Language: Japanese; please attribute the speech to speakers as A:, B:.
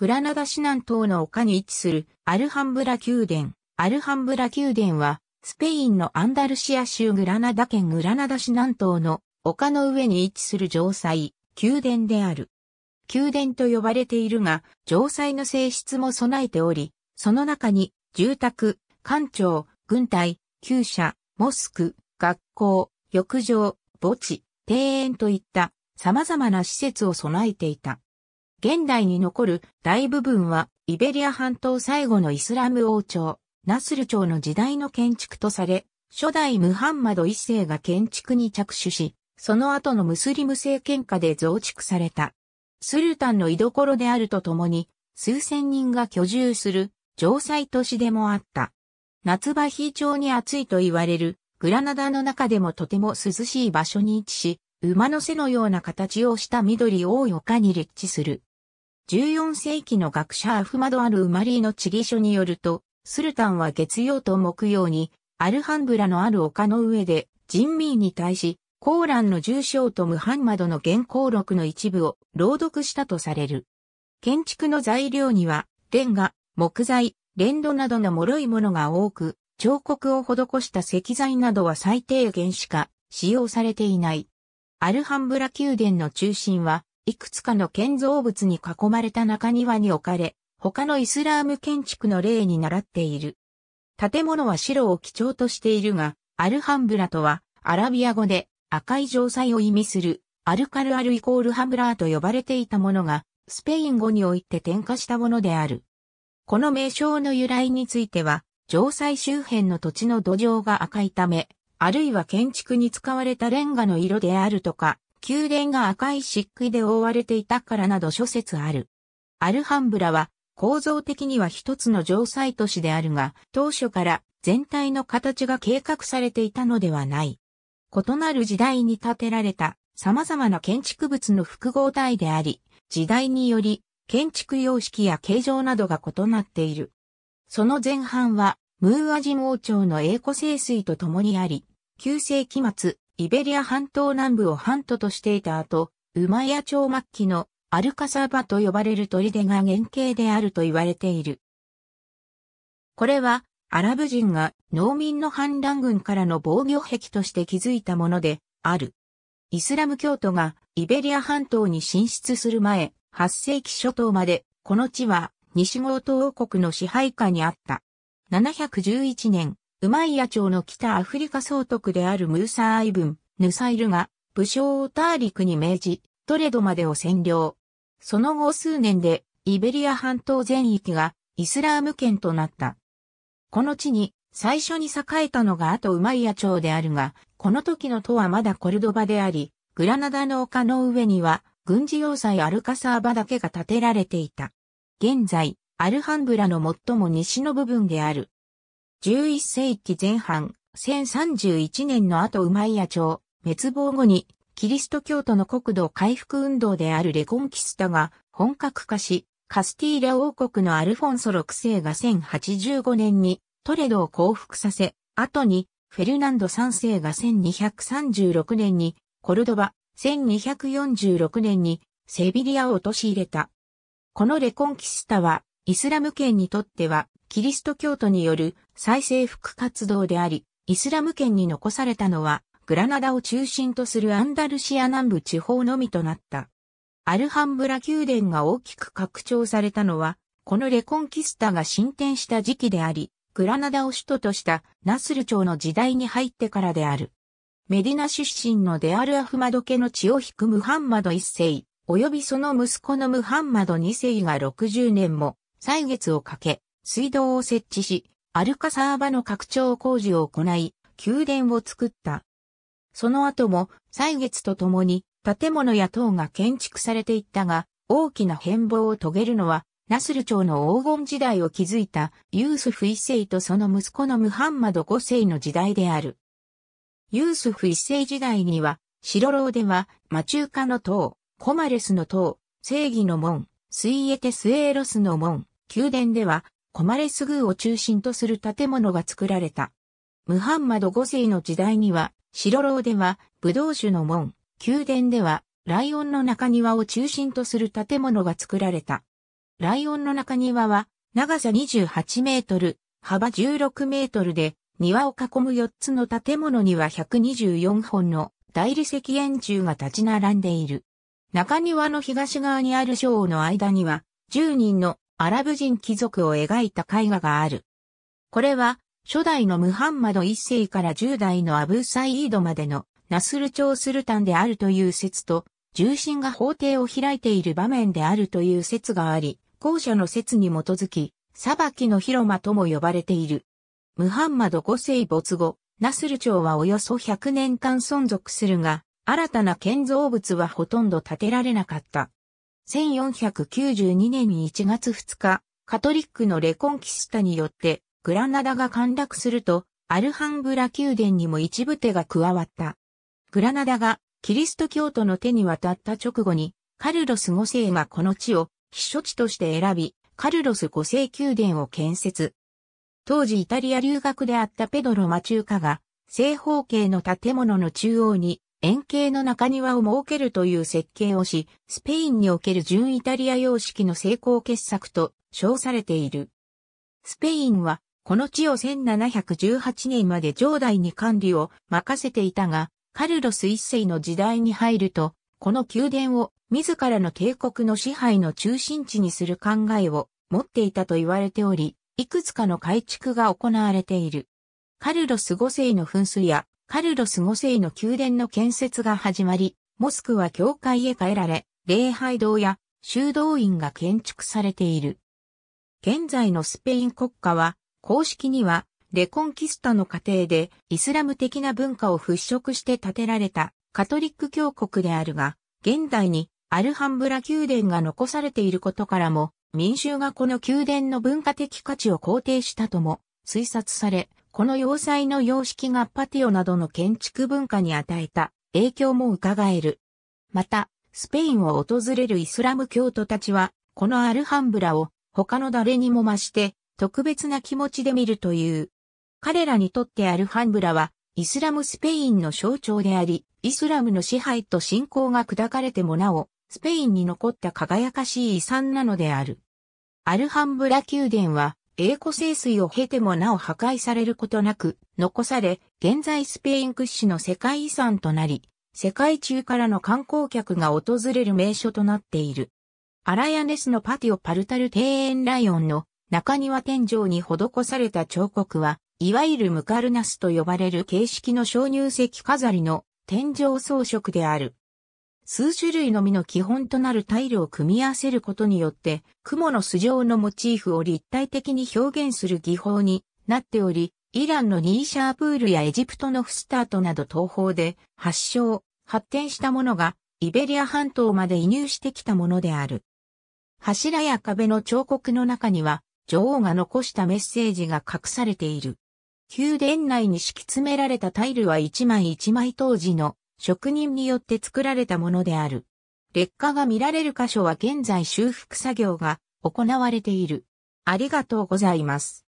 A: グラナダ市南東の丘に位置するアルハンブラ宮殿。アルハンブラ宮殿は、スペインのアンダルシア州グラナダ県グラナダ市南東の丘の上に位置する城塞、宮殿である。宮殿と呼ばれているが、城塞の性質も備えており、その中に、住宅、官庁、軍隊、厩舎、モスク、学校、浴場、墓地、庭園といった様々な施設を備えていた。現代に残る大部分はイベリア半島最後のイスラム王朝、ナスル朝の時代の建築とされ、初代ムハンマド一世が建築に着手し、その後のムスリム政権下で増築された。スルタンの居所であるとともに、数千人が居住する城塞都市でもあった。夏場非常に暑いと言われるグラナダの中でもとても涼しい場所に位置し、馬の背のような形をした緑多い丘に立地する。14世紀の学者アフマド・アル・ウマリーの地理書によると、スルタンは月曜と木曜に、アルハンブラのある丘の上で、人民に対し、コーランの重章とムハンマドの原稿録の一部を朗読したとされる。建築の材料には、レンガ、木材、ンドなどの脆いものが多く、彫刻を施した石材などは最低限しか使用されていない。アルハンブラ宮殿の中心はいくつかの建造物に囲まれた中庭に置かれ、他のイスラーム建築の例に倣っている。建物は白を基調としているが、アルハンブラとは、アラビア語で赤い城塞を意味する、アルカルアルイコールハブラーと呼ばれていたものが、スペイン語において点火したものである。この名称の由来については、城塞周辺の土地の土壌が赤いため、あるいは建築に使われたレンガの色であるとか、宮殿が赤い漆喰で覆われていたからなど諸説ある。アルハンブラは構造的には一つの城塞都市であるが、当初から全体の形が計画されていたのではない。異なる時代に建てられた様々な建築物の複合体であり、時代により建築様式や形状などが異なっている。その前半はムーア人王朝の栄枯盛衰と共にあり、9世紀末、イベリア半島南部を半島としていた後、ウマイヤ朝末期のアルカサバと呼ばれる砦が原型であると言われている。これは、アラブ人が農民の反乱軍からの防御壁として築いたものである。イスラム教徒がイベリア半島に進出する前、8世紀初頭まで、この地は西ゴ東王国の支配下にあった。711年、ウマイヤ朝の北アフリカ総督であるムーサー・アイブン、ヌサイルが、武将をターリクに命じ、トレドまでを占領。その後数年で、イベリア半島全域が、イスラーム圏となった。この地に、最初に栄えたのが後ウマイヤ朝であるが、この時の都はまだコルドバであり、グラナダの丘の上には、軍事要塞アルカサーバだけが建てられていた。現在、アルハンブラの最も西の部分である、11世紀前半、1031年の後ウマイヤ朝、滅亡後に、キリスト教徒の国土回復運動であるレコンキスタが本格化し、カスティーラ王国のアルフォンソ6世が1085年にトレドを降伏させ、後にフェルナンド3世が1236年にコルドバ、1246年にセビリアを陥れた。このレコンキスタはイスラム圏にとってはキリスト教徒による再征服活動であり、イスラム圏に残されたのは、グラナダを中心とするアンダルシア南部地方のみとなった。アルハンブラ宮殿が大きく拡張されたのは、このレコンキスタが進展した時期であり、グラナダを首都としたナスル朝の時代に入ってからである。メディナ出身のデアル・アフマド家の血を引くムハンマド一世、及びその息子のムハンマド二世が60年も歳月をかけ、水道を設置し、アルカサーバの拡張工事を行い、宮殿を作った。その後も、歳月とともに、建物や塔が建築されていったが、大きな変貌を遂げるのは、ナスル朝の黄金時代を築いたユースフ一世とその息子のムハンマド五世の時代である。ユースフ一世時代には、シロローでは、マチューカの塔、コマレスの塔、正義の門、スイエテスエーロスの門、宮殿では、コマレス宮を中心とする建物が作られた。ムハンマド5世の時代には、シロロウでは、ブドウ酒の門、宮殿では、ライオンの中庭を中心とする建物が作られた。ライオンの中庭は、長さ28メートル、幅16メートルで、庭を囲む4つの建物には124本の大理石円柱が立ち並んでいる。中庭の東側にある章の間には、10人のアラブ人貴族を描いた絵画がある。これは、初代のムハンマド一世から10代のアブーサイードまでのナスル朝スルタンであるという説と、重臣が法廷を開いている場面であるという説があり、後者の説に基づき、裁きの広間とも呼ばれている。ムハンマド5世没後、ナスル朝はおよそ100年間存続するが、新たな建造物はほとんど建てられなかった。1492年1月2日、カトリックのレコンキスタによってグラナダが陥落すると、アルハンブラ宮殿にも一部手が加わった。グラナダがキリスト教徒の手に渡った直後に、カルロス5世がこの地を避暑地として選び、カルロス5世宮殿を建設。当時イタリア留学であったペドロ・マチューカが、正方形の建物の中央に円形の中庭を設けるという設計をし、スペインにおける純イタリア様式の成功傑作と称されている。スペインは、この地を1718年まで上代に管理を任せていたが、カルロス一世の時代に入ると、この宮殿を自らの帝国の支配の中心地にする考えを持っていたと言われており、いくつかの改築が行われている。カルロス5世の噴水やカルロス5世の宮殿の建設が始まり、モスクは教会へ変えられ、礼拝堂や修道院が建築されている。現在のスペイン国家は、公式にはレコンキスタの過程でイスラム的な文化を払拭して建てられたカトリック教国であるが、現代にアルハンブラ宮殿が残されていることからも、民衆がこの宮殿の文化的価値を肯定したとも推察され、この要塞の様式がパティオなどの建築文化に与えた影響も伺える。また、スペインを訪れるイスラム教徒たちは、このアルハンブラを他の誰にも増して特別な気持ちで見るという。彼らにとってアルハンブラはイスラムスペインの象徴であり、イスラムの支配と信仰が砕かれてもなお、スペインに残った輝かしい遺産なのである。アルハンブラ宮殿は英語清水を経てもなお破壊されることなく残され、現在スペイン屈指の世界遺産となり、世界中からの観光客が訪れる名所となっている。アラヤネスのパティオパルタル庭園ライオンの中庭天井に施された彫刻は、いわゆるムカルナスと呼ばれる形式の鍾乳石飾りの天井装飾である。数種類のみの基本となるタイルを組み合わせることによって、雲の素性のモチーフを立体的に表現する技法になっており、イランのニーシャープールやエジプトのフスタートなど東方で発祥、発展したものが、イベリア半島まで移入してきたものである。柱や壁の彫刻の中には、女王が残したメッセージが隠されている。宮殿内に敷き詰められたタイルは一枚一枚当時の職人によって作られたものである。劣化が見られる箇所は現在修復作業が行われている。ありがとうございます。